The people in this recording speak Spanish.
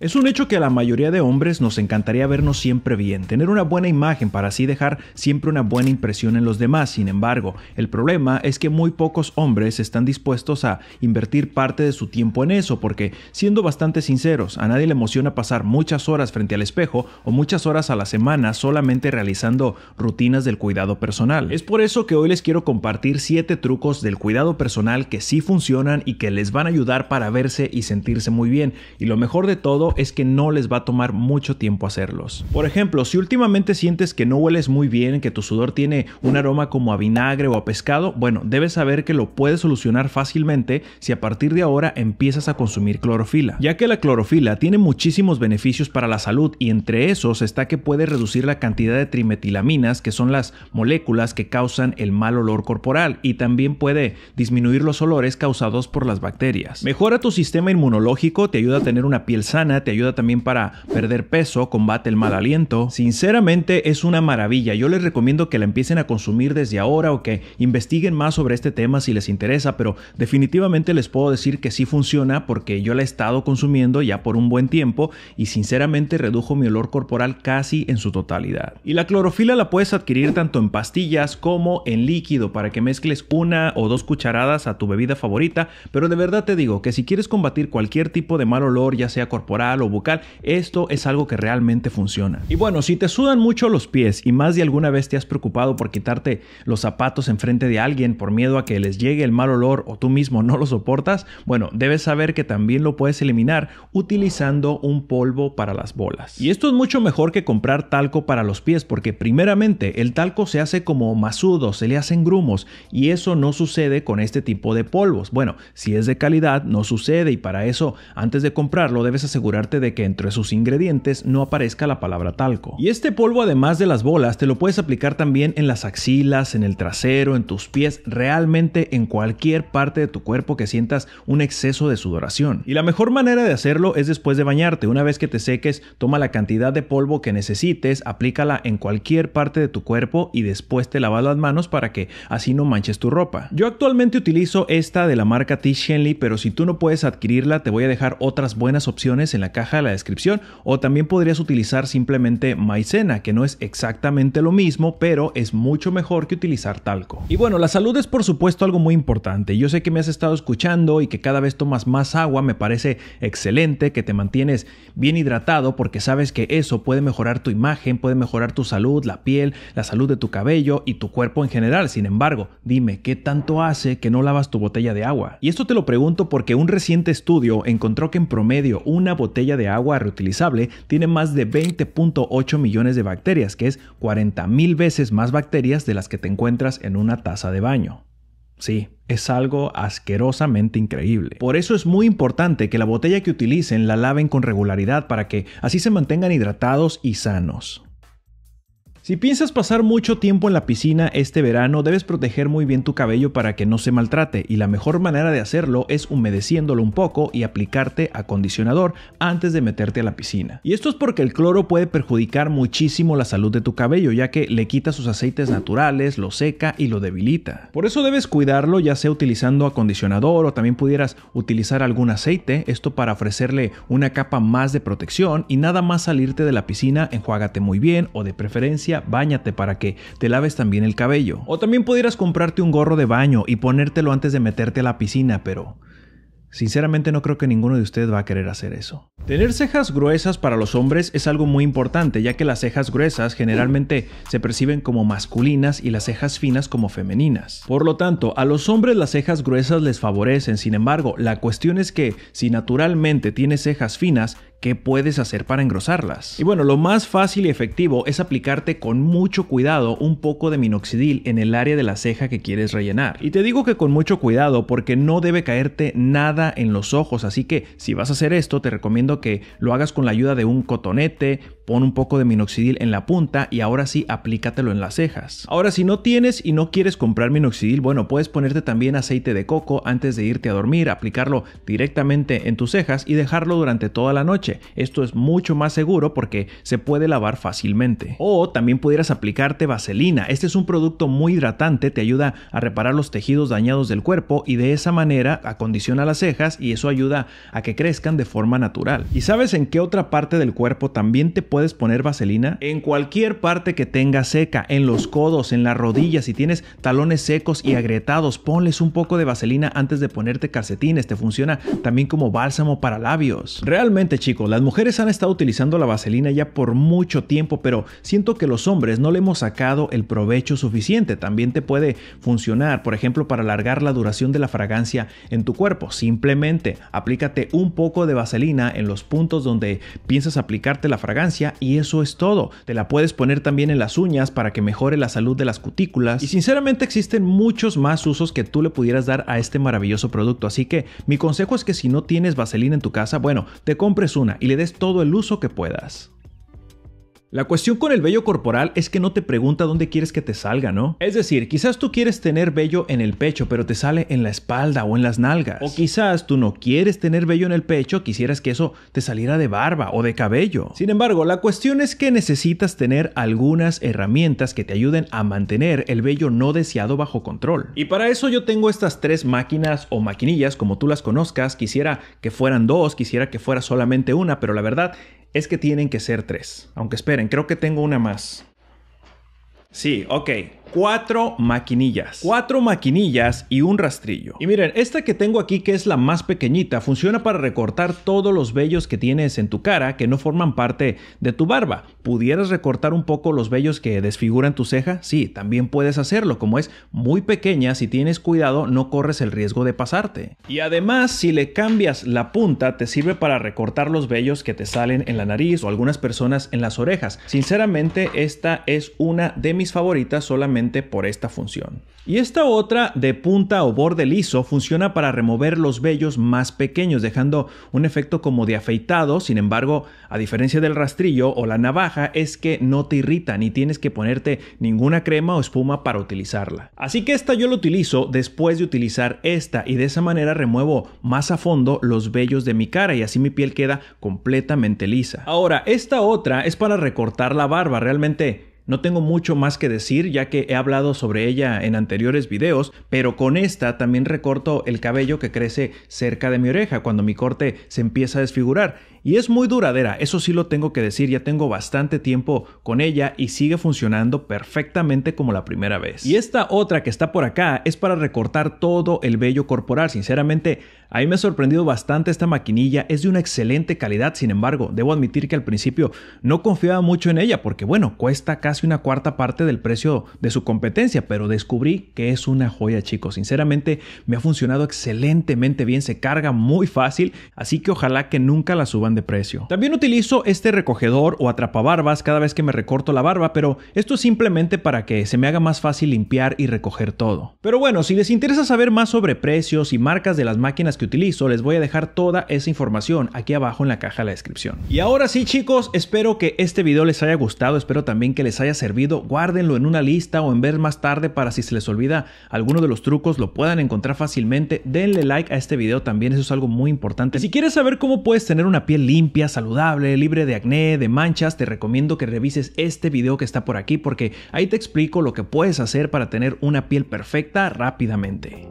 Es un hecho que a la mayoría de hombres nos encantaría vernos siempre bien, tener una buena imagen para así dejar siempre una buena impresión en los demás. Sin embargo, el problema es que muy pocos hombres están dispuestos a invertir parte de su tiempo en eso, porque, siendo bastante sinceros, a nadie le emociona pasar muchas horas frente al espejo o muchas horas a la semana solamente realizando rutinas del cuidado personal. Es por eso que hoy les quiero compartir 7 trucos del cuidado personal que sí funcionan y que les van a ayudar para verse y sentirse muy bien. Y lo mejor de todo, es que no les va a tomar mucho tiempo hacerlos. Por ejemplo, si últimamente sientes que no hueles muy bien, que tu sudor tiene un aroma como a vinagre o a pescado, bueno, debes saber que lo puedes solucionar fácilmente si a partir de ahora empiezas a consumir clorofila, ya que la clorofila tiene muchísimos beneficios para la salud y entre esos está que puede reducir la cantidad de trimetilaminas, que son las moléculas que causan el mal olor corporal, y también puede disminuir los olores causados por las bacterias. Mejora tu sistema inmunológico, te ayuda a tener una piel sana, te ayuda también para perder peso, combate el mal aliento. Sinceramente es una maravilla. Yo les recomiendo que la empiecen a consumir desde ahora o que investiguen más sobre este tema si les interesa, pero definitivamente les puedo decir que sí funciona porque yo la he estado consumiendo ya por un buen tiempo y sinceramente redujo mi olor corporal casi en su totalidad. Y la clorofila la puedes adquirir tanto en pastillas como en líquido para que mezcles una o dos cucharadas a tu bebida favorita, pero de verdad te digo que si quieres combatir cualquier tipo de mal olor, ya sea corporal, o bucal, esto es algo que realmente funciona. Y bueno, si te sudan mucho los pies y más de alguna vez te has preocupado por quitarte los zapatos enfrente de alguien por miedo a que les llegue el mal olor o tú mismo no lo soportas, bueno, debes saber que también lo puedes eliminar utilizando un polvo para las bolas. Y esto es mucho mejor que comprar talco para los pies porque primeramente el talco se hace como masudo, se le hacen grumos y eso no sucede con este tipo de polvos. Bueno, si es de calidad no sucede y para eso antes de comprarlo debes asegurar de que entre sus ingredientes no aparezca la palabra talco. Y este polvo además de las bolas te lo puedes aplicar también en las axilas, en el trasero, en tus pies, realmente en cualquier parte de tu cuerpo que sientas un exceso de sudoración. Y la mejor manera de hacerlo es después de bañarte. Una vez que te seques, toma la cantidad de polvo que necesites, aplícala en cualquier parte de tu cuerpo y después te lava las manos para que así no manches tu ropa. Yo actualmente utilizo esta de la marca T. Shenley, pero si tú no puedes adquirirla, te voy a dejar otras buenas opciones en la la caja de la descripción o también podrías utilizar simplemente maicena, que no es exactamente lo mismo, pero es mucho mejor que utilizar talco. Y bueno, la salud es por supuesto algo muy importante. Yo sé que me has estado escuchando y que cada vez tomas más agua, me parece excelente que te mantienes bien hidratado porque sabes que eso puede mejorar tu imagen, puede mejorar tu salud, la piel, la salud de tu cabello y tu cuerpo en general. Sin embargo, dime, ¿qué tanto hace que no lavas tu botella de agua? Y esto te lo pregunto porque un reciente estudio encontró que en promedio una botella botella de agua reutilizable tiene más de 20.8 millones de bacterias, que es 40.000 veces más bacterias de las que te encuentras en una taza de baño. Sí, es algo asquerosamente increíble. Por eso es muy importante que la botella que utilicen la laven con regularidad para que así se mantengan hidratados y sanos. Si piensas pasar mucho tiempo en la piscina este verano, debes proteger muy bien tu cabello para que no se maltrate y la mejor manera de hacerlo es humedeciéndolo un poco y aplicarte acondicionador antes de meterte a la piscina. Y esto es porque el cloro puede perjudicar muchísimo la salud de tu cabello ya que le quita sus aceites naturales, lo seca y lo debilita. Por eso debes cuidarlo ya sea utilizando acondicionador o también pudieras utilizar algún aceite, esto para ofrecerle una capa más de protección y nada más salirte de la piscina enjuágate muy bien o de preferencia báñate para que te laves también el cabello. O también pudieras comprarte un gorro de baño y ponértelo antes de meterte a la piscina, pero Sinceramente no creo que ninguno de ustedes va a querer hacer eso. Tener cejas gruesas para los hombres es algo muy importante, ya que las cejas gruesas generalmente se perciben como masculinas y las cejas finas como femeninas. Por lo tanto, a los hombres las cejas gruesas les favorecen, sin embargo, la cuestión es que si naturalmente tienes cejas finas, ¿Qué puedes hacer para engrosarlas? Y bueno, lo más fácil y efectivo es aplicarte con mucho cuidado un poco de minoxidil en el área de la ceja que quieres rellenar. Y te digo que con mucho cuidado porque no debe caerte nada en los ojos, así que si vas a hacer esto te recomiendo que lo hagas con la ayuda de un cotonete, pon un poco de minoxidil en la punta y ahora sí aplícatelo en las cejas. Ahora si no tienes y no quieres comprar minoxidil, bueno, puedes ponerte también aceite de coco antes de irte a dormir, aplicarlo directamente en tus cejas y dejarlo durante toda la noche. Esto es mucho más seguro porque se puede lavar fácilmente. O también pudieras aplicarte vaselina. Este es un producto muy hidratante, te ayuda a reparar los tejidos dañados del cuerpo y de esa manera acondiciona las cejas y eso ayuda a que crezcan de forma natural. ¿Y sabes en qué otra parte del cuerpo también te puedes poner vaselina? En cualquier parte que tenga seca, en los codos, en las rodillas, si tienes talones secos y agrietados, ponles un poco de vaselina antes de ponerte calcetines, te funciona también como bálsamo para labios. Realmente chicos, las mujeres han estado utilizando la vaselina ya por mucho tiempo, pero siento que los hombres no le hemos sacado el provecho suficiente. También te puede funcionar, por ejemplo, para alargar la duración de la fragancia en tu cuerpo. Simplemente aplícate un poco de vaselina en los puntos donde piensas aplicarte la fragancia y eso es todo. Te la puedes poner también en las uñas para que mejore la salud de las cutículas y sinceramente existen muchos más usos que tú le pudieras dar a este maravilloso producto, así que mi consejo es que si no tienes vaselina en tu casa, bueno, te compres una y le des todo el uso que puedas. La cuestión con el vello corporal es que no te pregunta dónde quieres que te salga, ¿no? Es decir, quizás tú quieres tener vello en el pecho, pero te sale en la espalda o en las nalgas. O quizás tú no quieres tener vello en el pecho, quisieras que eso te saliera de barba o de cabello. Sin embargo, la cuestión es que necesitas tener algunas herramientas que te ayuden a mantener el vello no deseado bajo control. Y para eso yo tengo estas tres máquinas o maquinillas, como tú las conozcas, quisiera que fueran dos, quisiera que fuera solamente una, pero la verdad es que tienen que ser tres. Aunque esperen, creo que tengo una más. Sí, ok. Cuatro maquinillas. Cuatro maquinillas y un rastrillo. Y miren, esta que tengo aquí, que es la más pequeñita, funciona para recortar todos los vellos que tienes en tu cara que no forman parte de tu barba. ¿Pudieras recortar un poco los vellos que desfiguran tu ceja? Sí, también puedes hacerlo. Como es muy pequeña, si tienes cuidado, no corres el riesgo de pasarte. Y además, si le cambias la punta, te sirve para recortar los vellos que te salen en la nariz o algunas personas en las orejas. Sinceramente, esta es una de mis favoritas solamente por esta función. Y esta otra de punta o borde liso funciona para remover los vellos más pequeños, dejando un efecto como de afeitado, sin embargo, a diferencia del rastrillo o la navaja, es que no te irrita ni tienes que ponerte ninguna crema o espuma para utilizarla. Así que esta yo la utilizo después de utilizar esta y de esa manera remuevo más a fondo los vellos de mi cara y así mi piel queda completamente lisa. Ahora, esta otra es para recortar la barba, realmente no tengo mucho más que decir ya que he hablado sobre ella en anteriores videos, pero con esta también recorto el cabello que crece cerca de mi oreja cuando mi corte se empieza a desfigurar y es muy duradera, eso sí lo tengo que decir, ya tengo bastante tiempo con ella y sigue funcionando perfectamente como la primera vez. Y esta otra que está por acá es para recortar todo el vello corporal, sinceramente a mí me ha sorprendido bastante esta maquinilla, es de una excelente calidad, sin embargo, debo admitir que al principio no confiaba mucho en ella porque bueno, cuesta casi casi una cuarta parte del precio de su competencia, pero descubrí que es una joya, chicos. Sinceramente, me ha funcionado excelentemente bien, se carga muy fácil, así que ojalá que nunca la suban de precio. También utilizo este recogedor o atrapabarbas cada vez que me recorto la barba, pero esto es simplemente para que se me haga más fácil limpiar y recoger todo. Pero bueno, si les interesa saber más sobre precios y marcas de las máquinas que utilizo, les voy a dejar toda esa información aquí abajo en la caja de la descripción. Y ahora sí, chicos, espero que este video les haya gustado, espero también que les haya haya servido, guárdenlo en una lista o en ver más tarde para si se les olvida alguno de los trucos, lo puedan encontrar fácilmente. Denle like a este video también, eso es algo muy importante. Si quieres saber cómo puedes tener una piel limpia, saludable, libre de acné, de manchas, te recomiendo que revises este video que está por aquí porque ahí te explico lo que puedes hacer para tener una piel perfecta rápidamente.